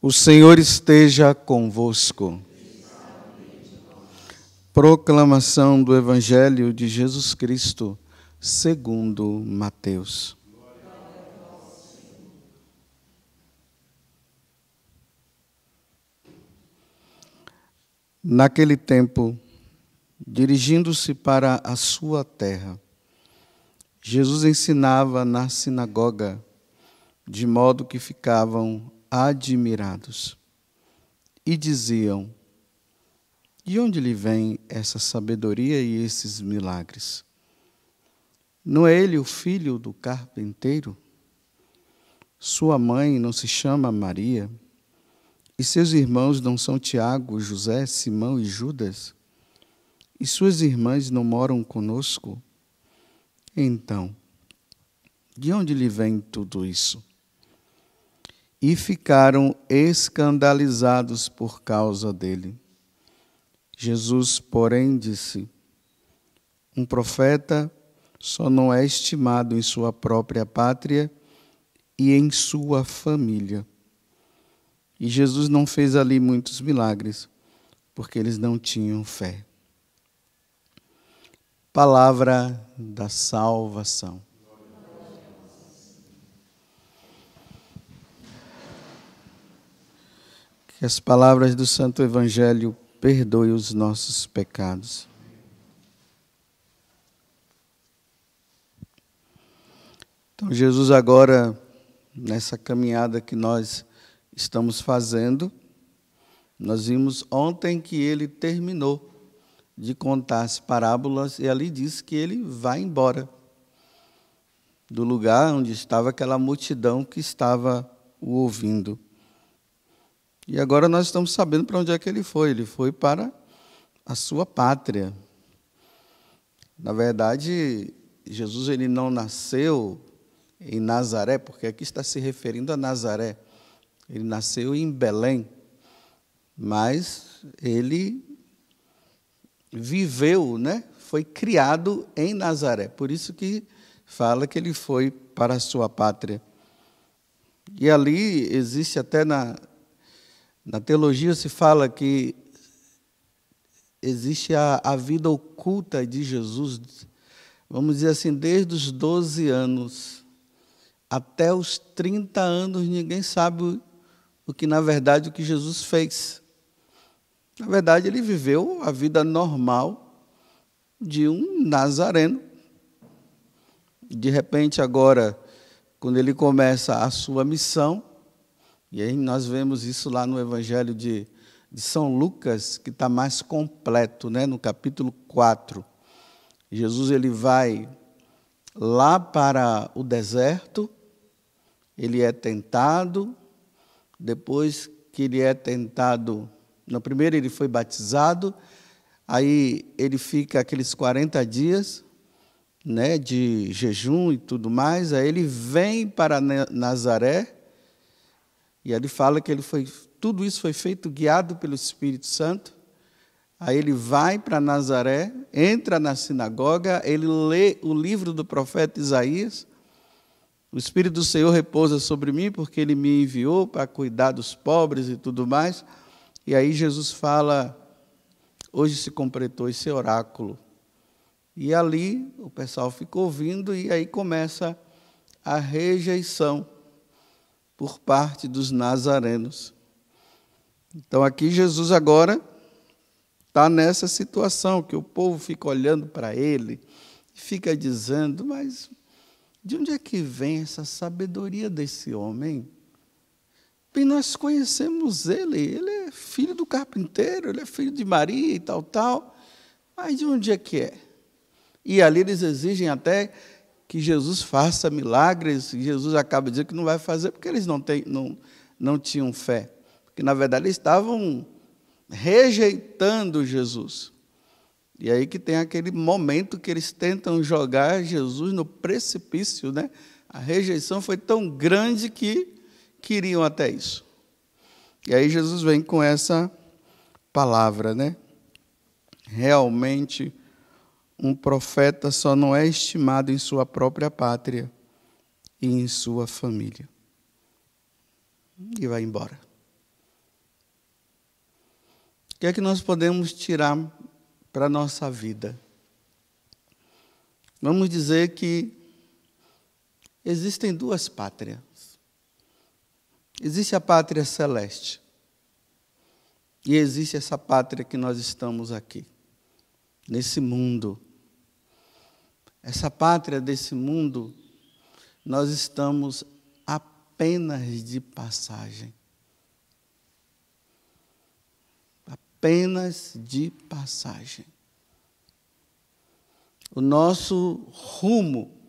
O Senhor esteja convosco. Proclamação do Evangelho de Jesus Cristo, segundo Mateus. Naquele tempo, dirigindo-se para a sua terra, Jesus ensinava na sinagoga, de modo que ficavam admirados e diziam: De onde lhe vem essa sabedoria e esses milagres? Não é ele o filho do carpinteiro? Sua mãe não se chama Maria? E seus irmãos não são Tiago, José, Simão e Judas? E suas irmãs não moram conosco? Então, de onde lhe vem tudo isso? e ficaram escandalizados por causa dele. Jesus, porém, disse: Um profeta só não é estimado em sua própria pátria e em sua família. E Jesus não fez ali muitos milagres, porque eles não tinham fé. Palavra da salvação. Que as palavras do Santo Evangelho perdoem os nossos pecados. Então, Jesus, agora, nessa caminhada que nós estamos fazendo, nós vimos ontem que ele terminou de contar as parábolas e ali diz que ele vai embora do lugar onde estava aquela multidão que estava o ouvindo. E agora nós estamos sabendo para onde é que ele foi. Ele foi para a sua pátria. Na verdade, Jesus ele não nasceu em Nazaré, porque aqui está se referindo a Nazaré. Ele nasceu em Belém, mas ele viveu, né? Foi criado em Nazaré. Por isso que fala que ele foi para a sua pátria. E ali existe até na, na teologia se fala que existe a, a vida oculta de Jesus, vamos dizer assim, desde os 12 anos até os 30 anos, ninguém sabe o que, na verdade, o que Jesus fez. Na verdade, ele viveu a vida normal de um nazareno. De repente, agora, quando ele começa a sua missão, e aí nós vemos isso lá no Evangelho de, de São Lucas, que está mais completo, né? no capítulo 4. Jesus ele vai lá para o deserto, ele é tentado, depois que ele é tentado, no primeiro ele foi batizado, aí ele fica aqueles 40 dias né, de jejum e tudo mais, aí ele vem para Nazaré, e ele fala que ele foi, tudo isso foi feito guiado pelo Espírito Santo. Aí ele vai para Nazaré, entra na sinagoga, ele lê o livro do profeta Isaías. O Espírito do Senhor repousa sobre mim, porque ele me enviou para cuidar dos pobres e tudo mais. E aí Jesus fala: hoje se completou esse oráculo. E ali o pessoal ficou ouvindo, e aí começa a rejeição por parte dos nazarenos. Então aqui Jesus agora está nessa situação que o povo fica olhando para ele e fica dizendo: mas de onde é que vem essa sabedoria desse homem? Bem, nós conhecemos ele, ele é filho do carpinteiro, ele é filho de Maria e tal, tal, mas de onde é que é? E ali eles exigem até que Jesus faça milagres, Jesus acaba dizendo que não vai fazer porque eles não, não, não tinham fé. Porque, na verdade, eles estavam rejeitando Jesus. E aí que tem aquele momento que eles tentam jogar Jesus no precipício, né? A rejeição foi tão grande que queriam até isso. E aí Jesus vem com essa palavra, né? Realmente um profeta só não é estimado em sua própria pátria e em sua família. E vai embora. O que é que nós podemos tirar para a nossa vida? Vamos dizer que existem duas pátrias. Existe a pátria celeste e existe essa pátria que nós estamos aqui, nesse mundo essa pátria desse mundo, nós estamos apenas de passagem. Apenas de passagem. O nosso rumo,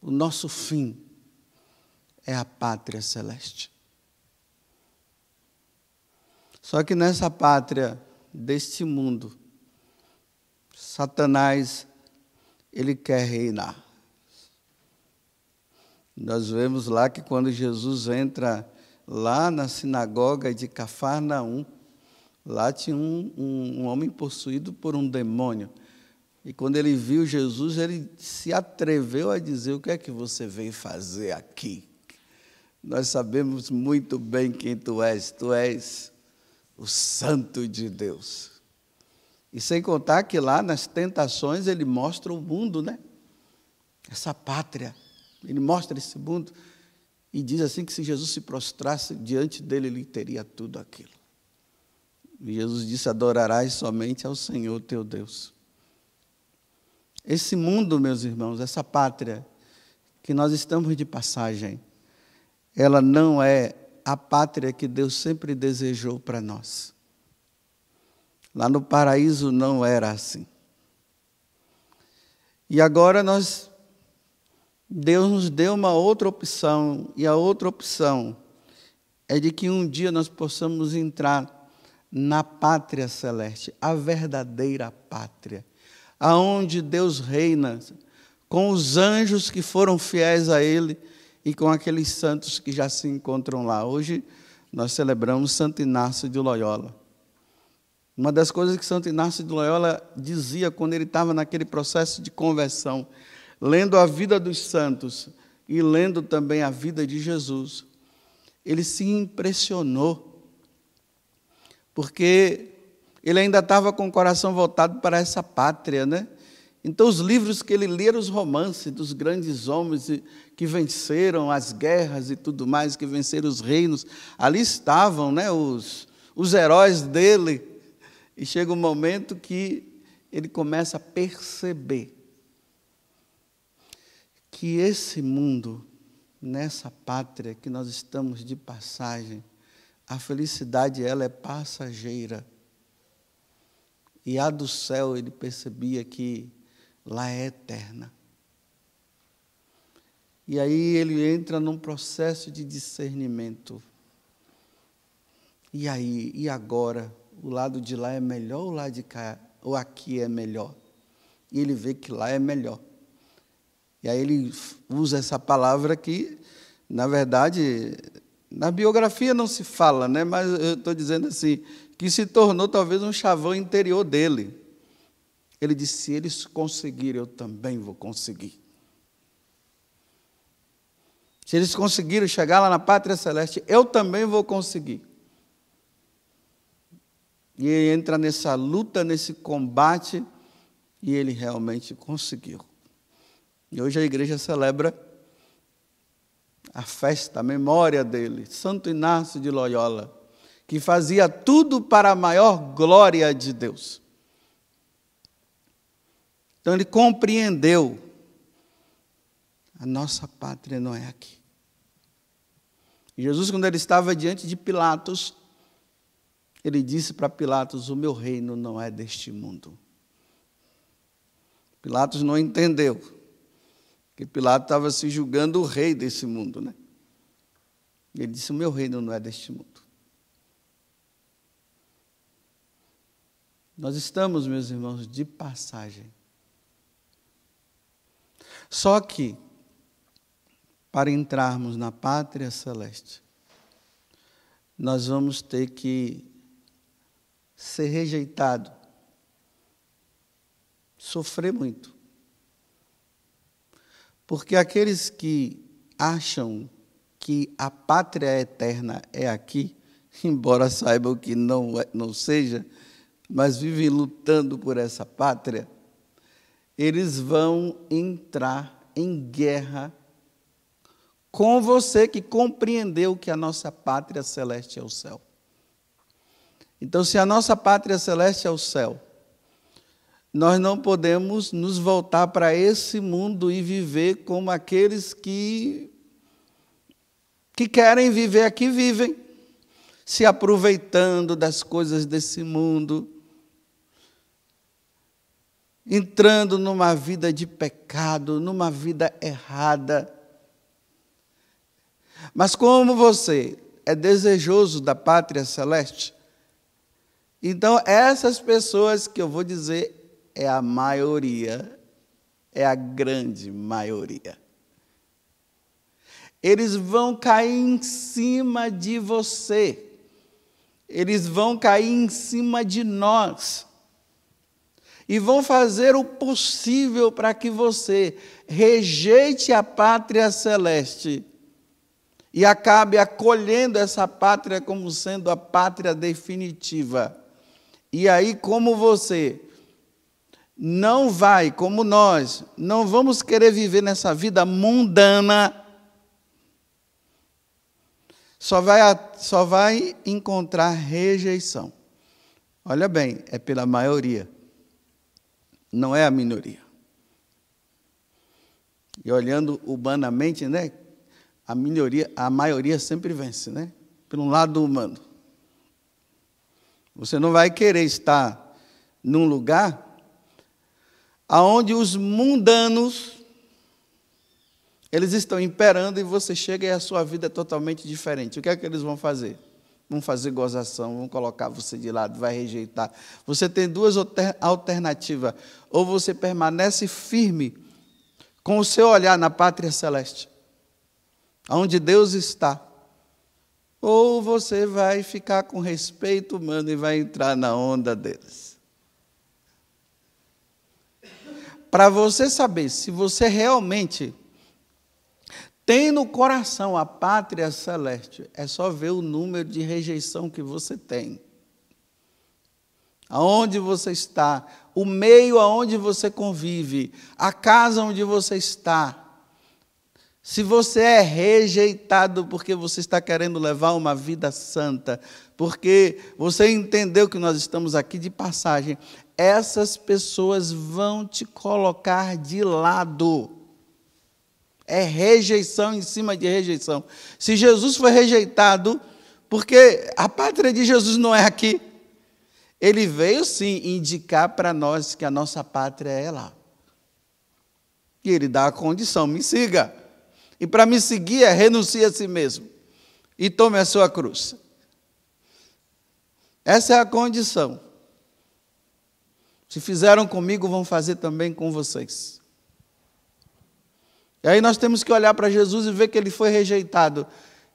o nosso fim é a pátria celeste. Só que nessa pátria deste mundo, Satanás ele quer reinar. Nós vemos lá que quando Jesus entra lá na sinagoga de Cafarnaum, lá tinha um, um, um, homem possuído por um demônio. E quando ele viu Jesus, ele se atreveu a dizer: O que é que você veio fazer aqui? Nós sabemos muito bem quem tu és. Tu és o Santo de Deus. E sem contar que lá nas tentações ele mostra o mundo, né? Essa pátria. Ele mostra esse mundo e diz assim que se Jesus se prostrasse diante dele, ele teria tudo aquilo. E Jesus disse: Adorarás somente ao Senhor teu Deus. Esse mundo, meus irmãos, essa pátria que nós estamos de passagem, ela não é a pátria que Deus sempre desejou para nós. Lá no paraíso não era assim. E agora nós Deus nos deu uma outra opção, e a outra opção é de que um dia nós possamos entrar na pátria celeste, a verdadeira pátria, aonde Deus reina com os anjos que foram fiéis a ele e com aqueles santos que já se encontram lá. Hoje nós celebramos Santo Inácio de Loyola. Uma das coisas que Santo Inácio de Loyola dizia quando ele estava naquele processo de conversão, lendo a vida dos santos e lendo também a vida de Jesus, ele se impressionou, porque ele ainda estava com o coração voltado para essa pátria, né? Então, os livros que ele lia os romances dos grandes homens que venceram as guerras e tudo mais, que venceram os reinos. Ali estavam né, os, os heróis dele, e chega um momento que ele começa a perceber que esse mundo, nessa pátria que nós estamos de passagem, a felicidade ela é passageira. E a do céu ele percebia que lá é eterna. E aí ele entra num processo de discernimento. E aí, e agora? o lado de lá é melhor, o lado de cá ou aqui é melhor. E ele vê que lá é melhor. E aí ele usa essa palavra que, na verdade, na biografia não se fala, né? mas eu estou dizendo assim, que se tornou talvez um chavão interior dele. Ele disse: se eles conseguirem, eu também vou conseguir. Se eles conseguiram chegar lá na pátria celeste, eu também vou conseguir. E ele entra nessa luta, nesse combate, e ele realmente conseguiu. E hoje a igreja celebra a festa, a memória dele, Santo Inácio de Loyola, que fazia tudo para a maior glória de Deus. Então ele compreendeu: a nossa pátria não é aqui. Jesus, quando ele estava diante de Pilatos, ele disse para Pilatos: O meu reino não é deste mundo. Pilatos não entendeu que Pilatos estava se julgando o rei desse mundo, né? Ele disse: O meu reino não é deste mundo. Nós estamos, meus irmãos, de passagem. Só que, para entrarmos na pátria celeste, nós vamos ter que ser rejeitado, sofrer muito. Porque aqueles que acham que a pátria eterna é aqui, embora saibam que não, é, não seja, mas vivem lutando por essa pátria, eles vão entrar em guerra com você que compreendeu que a nossa pátria celeste é o céu. Então, se a nossa pátria celeste é o céu, nós não podemos nos voltar para esse mundo e viver como aqueles que que querem viver aqui vivem, se aproveitando das coisas desse mundo, entrando numa vida de pecado, numa vida errada. Mas como você é desejoso da pátria celeste, então, essas pessoas que eu vou dizer é a maioria, é a grande maioria. Eles vão cair em cima de você. Eles vão cair em cima de nós. E vão fazer o possível para que você rejeite a pátria celeste e acabe acolhendo essa pátria como sendo a pátria definitiva. E aí, como você não vai, como nós, não vamos querer viver nessa vida mundana, só vai, só vai encontrar rejeição. Olha bem, é pela maioria, não é a minoria. E olhando humanamente, né? A minoria, a maioria sempre vence, né? Pelo lado humano. Você não vai querer estar num lugar aonde os mundanos eles estão imperando e você chega e a sua vida é totalmente diferente. O que é que eles vão fazer? Vão fazer gozação, vão colocar você de lado, vai rejeitar. Você tem duas alternativas: ou você permanece firme com o seu olhar na pátria celeste, aonde Deus está ou você vai ficar com respeito humano e vai entrar na onda deles. Para você saber se você realmente tem no coração a pátria celeste, é só ver o número de rejeição que você tem. Aonde você está, o meio aonde você convive, a casa onde você está se você é rejeitado porque você está querendo levar uma vida santa, porque você entendeu que nós estamos aqui de passagem, essas pessoas vão te colocar de lado. É rejeição em cima de rejeição. Se Jesus foi rejeitado, porque a pátria de Jesus não é aqui, ele veio sim indicar para nós que a nossa pátria é lá. E ele dá a condição: me siga. E para me seguir é renuncie a si mesmo e tome a sua cruz. Essa é a condição. Se fizeram comigo, vão fazer também com vocês. E aí nós temos que olhar para Jesus e ver que ele foi rejeitado.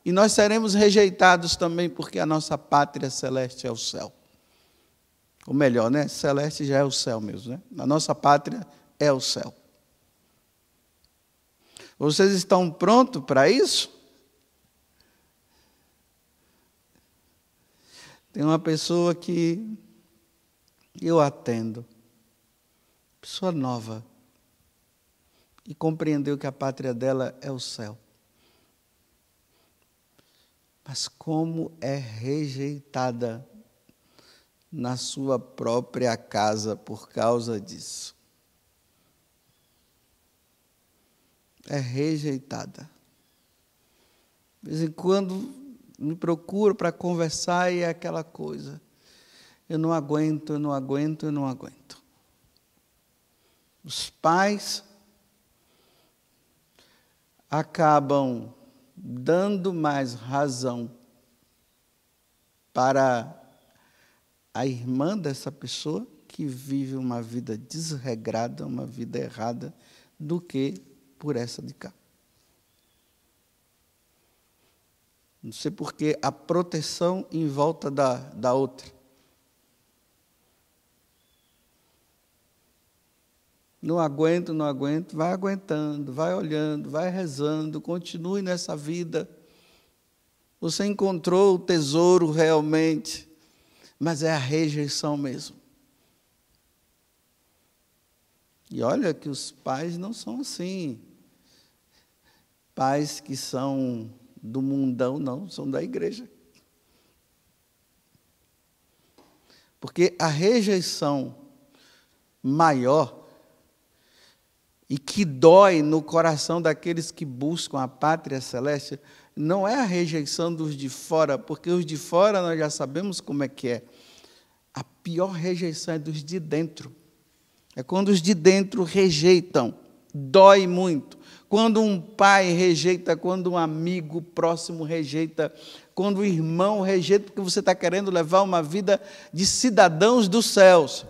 E nós seremos rejeitados também, porque a nossa pátria celeste é o céu. Ou melhor, né? Celeste já é o céu mesmo, né? A nossa pátria é o céu. Vocês estão prontos para isso? Tem uma pessoa que eu atendo, pessoa nova, e compreendeu que a pátria dela é o céu. Mas como é rejeitada na sua própria casa por causa disso. é rejeitada. De vez em quando me procuro para conversar e é aquela coisa. Eu não aguento, eu não aguento, eu não aguento. Os pais acabam dando mais razão para a irmã dessa pessoa que vive uma vida desregrada, uma vida errada, do que por essa de cá. Não sei por que a proteção em volta da, da outra. Não aguento, não aguento, vai aguentando, vai olhando, vai rezando, continue nessa vida. Você encontrou o tesouro realmente, mas é a rejeição mesmo. E olha que os pais não são assim. Pais que são do mundão, não, são da igreja. Porque a rejeição maior e que dói no coração daqueles que buscam a pátria celeste não é a rejeição dos de fora, porque os de fora nós já sabemos como é que é. A pior rejeição é dos de dentro. É quando os de dentro rejeitam, dói muito. Quando um pai rejeita, quando um amigo próximo rejeita, quando o irmão rejeita, porque você está querendo levar uma vida de cidadãos dos céus.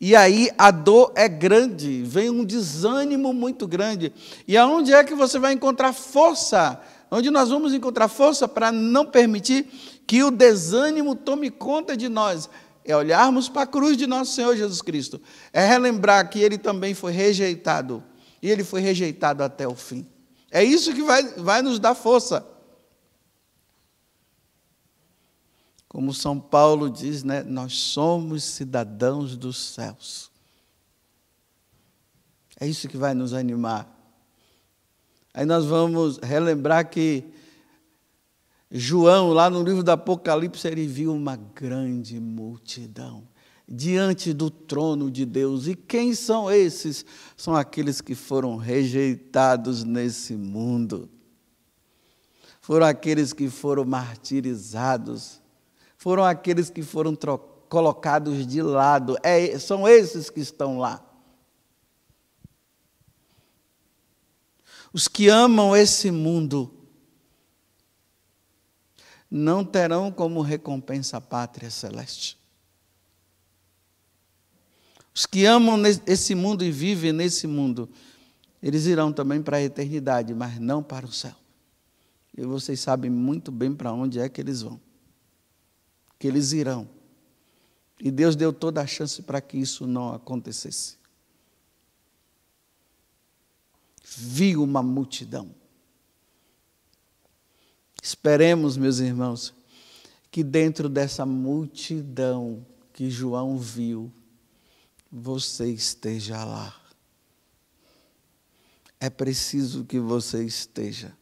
E aí a dor é grande, vem um desânimo muito grande. E aonde é que você vai encontrar força? Onde nós vamos encontrar força para não permitir que o desânimo tome conta de nós? é olharmos para a cruz de nosso Senhor Jesus Cristo, é relembrar que ele também foi rejeitado, e ele foi rejeitado até o fim. É isso que vai, vai nos dar força. Como São Paulo diz, né, nós somos cidadãos dos céus. É isso que vai nos animar. Aí nós vamos relembrar que João, lá no livro do Apocalipse, ele viu uma grande multidão diante do trono de Deus. E quem são esses? São aqueles que foram rejeitados nesse mundo. Foram aqueles que foram martirizados. Foram aqueles que foram colocados de lado. É, são esses que estão lá. Os que amam esse mundo não terão como recompensa a pátria celeste. Os que amam esse mundo e vivem nesse mundo, eles irão também para a eternidade, mas não para o céu. E vocês sabem muito bem para onde é que eles vão, que eles irão. E Deus deu toda a chance para que isso não acontecesse. Vi uma multidão Esperemos, meus irmãos, que dentro dessa multidão que João viu, você esteja lá. É preciso que você esteja.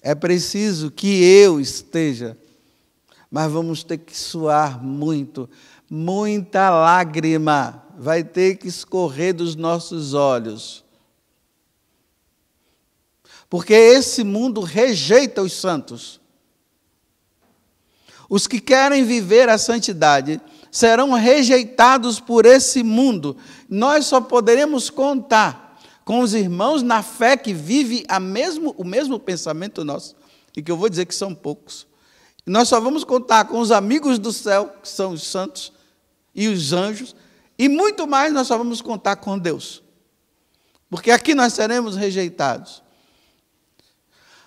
É preciso que eu esteja. Mas vamos ter que suar muito, muita lágrima vai ter que escorrer dos nossos olhos porque esse mundo rejeita os santos. Os que querem viver a santidade serão rejeitados por esse mundo. Nós só poderemos contar com os irmãos na fé que vive a mesmo, o mesmo pensamento nosso, e que eu vou dizer que são poucos. Nós só vamos contar com os amigos do céu, que são os santos e os anjos, e muito mais nós só vamos contar com Deus. Porque aqui nós seremos rejeitados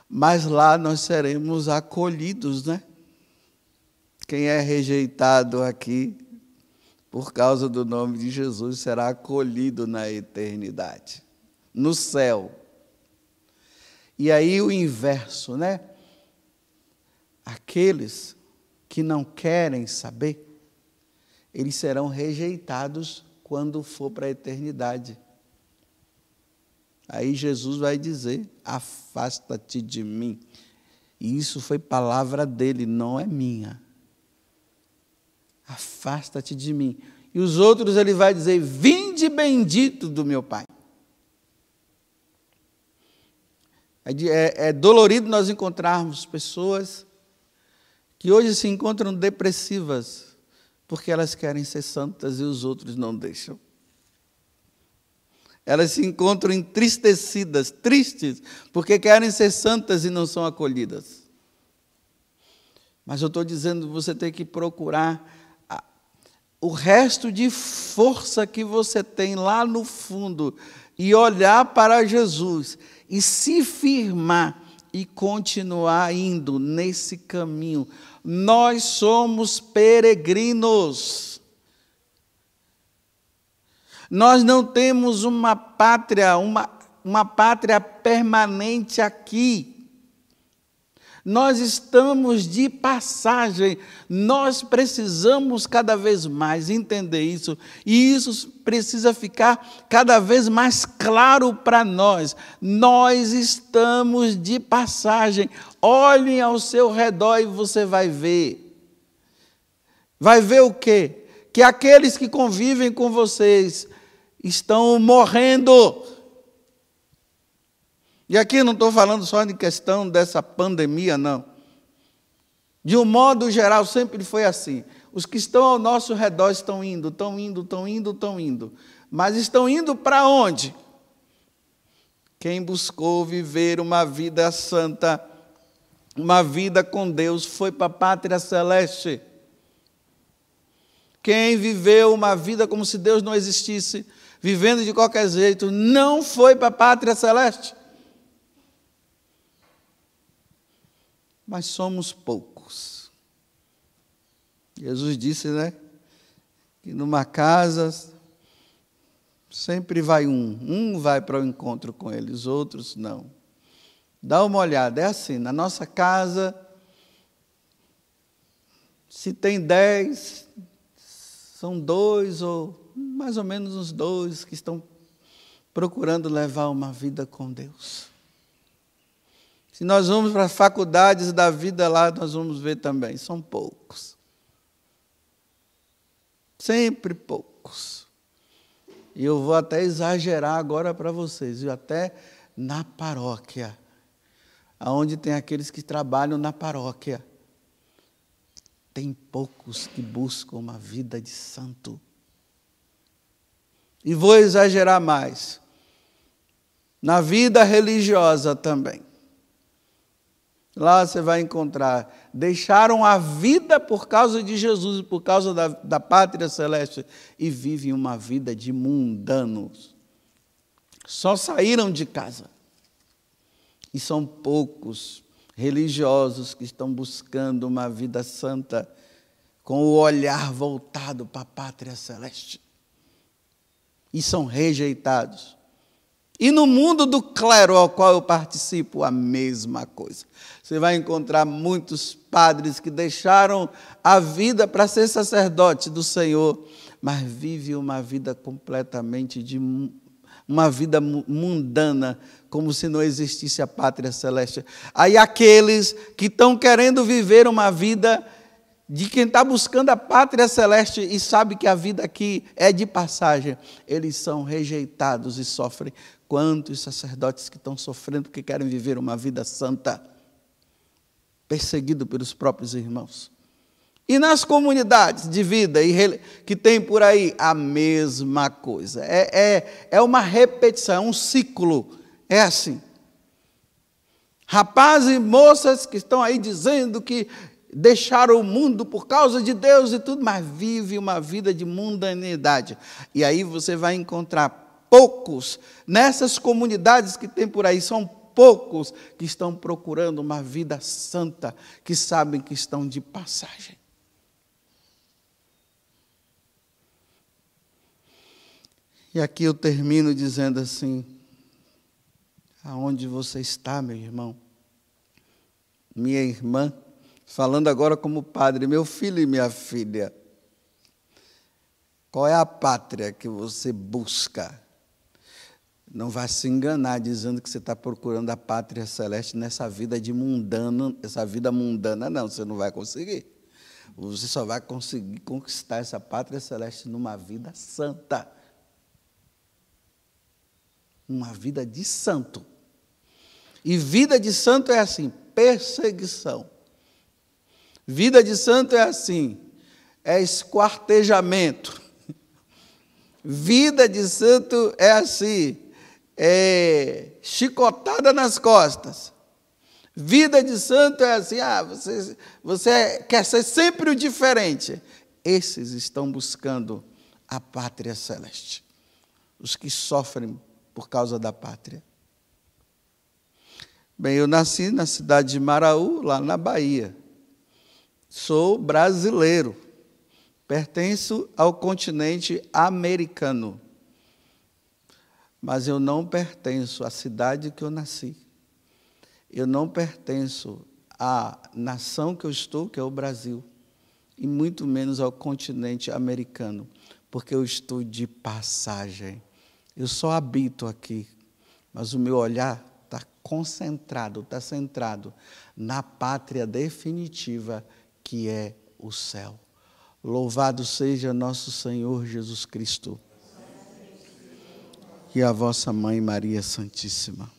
mas lá nós seremos acolhidos, né? Quem é rejeitado aqui por causa do nome de Jesus será acolhido na eternidade, no céu. E aí o inverso, né? Aqueles que não querem saber, eles serão rejeitados quando for para a eternidade. Aí Jesus vai dizer: Afasta-te de mim. E isso foi palavra dele, não é minha. Afasta-te de mim. E os outros ele vai dizer: Vinde bendito do meu Pai. É, é, é dolorido nós encontrarmos pessoas que hoje se encontram depressivas porque elas querem ser santas e os outros não deixam. Elas se encontram entristecidas, tristes, porque querem ser santas e não são acolhidas. Mas eu estou dizendo, você tem que procurar o resto de força que você tem lá no fundo e olhar para Jesus e se firmar e continuar indo nesse caminho. Nós somos peregrinos. Nós não temos uma pátria, uma, uma pátria permanente aqui. Nós estamos de passagem, nós precisamos cada vez mais entender isso, e isso precisa ficar cada vez mais claro para nós. Nós estamos de passagem. Olhem ao seu redor e você vai ver. Vai ver o quê? Que aqueles que convivem com vocês, estão morrendo. E aqui não estou falando só de questão dessa pandemia, não. De um modo geral, sempre foi assim. Os que estão ao nosso redor estão indo, estão indo, estão indo, estão indo. Mas estão indo para onde? Quem buscou viver uma vida santa, uma vida com Deus, foi para a pátria celeste. Quem viveu uma vida como se Deus não existisse, vivendo de qualquer jeito, não foi para a pátria celeste. Mas somos poucos. Jesus disse, né? Que numa casa sempre vai um. Um vai para o encontro com eles outros não. Dá uma olhada, é assim, na nossa casa, se tem dez, são dois ou mais ou menos uns dois que estão procurando levar uma vida com Deus. Se nós vamos para as faculdades da vida lá, nós vamos ver também, são poucos. Sempre poucos. E eu vou até exagerar agora para vocês, eu até na paróquia, aonde tem aqueles que trabalham na paróquia. Tem poucos que buscam uma vida de santo e vou exagerar mais. Na vida religiosa também. Lá você vai encontrar. Deixaram a vida por causa de Jesus e por causa da, da pátria celeste e vivem uma vida de mundanos. Só saíram de casa. E são poucos religiosos que estão buscando uma vida santa com o olhar voltado para a pátria celeste e são rejeitados. E no mundo do clero ao qual eu participo, a mesma coisa. Você vai encontrar muitos padres que deixaram a vida para ser sacerdote do Senhor, mas vive uma vida completamente de uma vida mundana, como se não existisse a pátria celeste. Aí aqueles que estão querendo viver uma vida de quem está buscando a pátria celeste e sabe que a vida aqui é de passagem, eles são rejeitados e sofrem. Quantos sacerdotes que estão sofrendo porque querem viver uma vida santa, perseguido pelos próprios irmãos. E nas comunidades de vida que tem por aí a mesma coisa. É, é, é uma repetição, é um ciclo. É assim. Rapazes e moças que estão aí dizendo que deixaram o mundo por causa de Deus e tudo, mas vive uma vida de mundanidade. E aí você vai encontrar poucos nessas comunidades que tem por aí, são poucos que estão procurando uma vida santa, que sabem que estão de passagem. E aqui eu termino dizendo assim: aonde você está, meu irmão, minha irmã, falando agora como padre, meu filho e minha filha, qual é a pátria que você busca? Não vá se enganar dizendo que você está procurando a pátria celeste nessa vida de essa vida mundana, não, você não vai conseguir. Você só vai conseguir conquistar essa pátria celeste numa vida santa. Uma vida de santo. E vida de santo é assim: perseguição. Vida de santo é assim, é esquartejamento. Vida de santo é assim, é chicotada nas costas. Vida de santo é assim, ah, você, você quer ser sempre o diferente. Esses estão buscando a pátria celeste. Os que sofrem por causa da pátria. Bem, eu nasci na cidade de Maraú, lá na Bahia. Sou brasileiro. Pertenço ao continente americano. Mas eu não pertenço à cidade que eu nasci. Eu não pertenço à nação que eu estou, que é o Brasil, e muito menos ao continente americano, porque eu estou de passagem. Eu só habito aqui, mas o meu olhar está concentrado, está centrado na pátria definitiva que é o céu. Louvado seja nosso Senhor Jesus Cristo e a vossa mãe Maria Santíssima.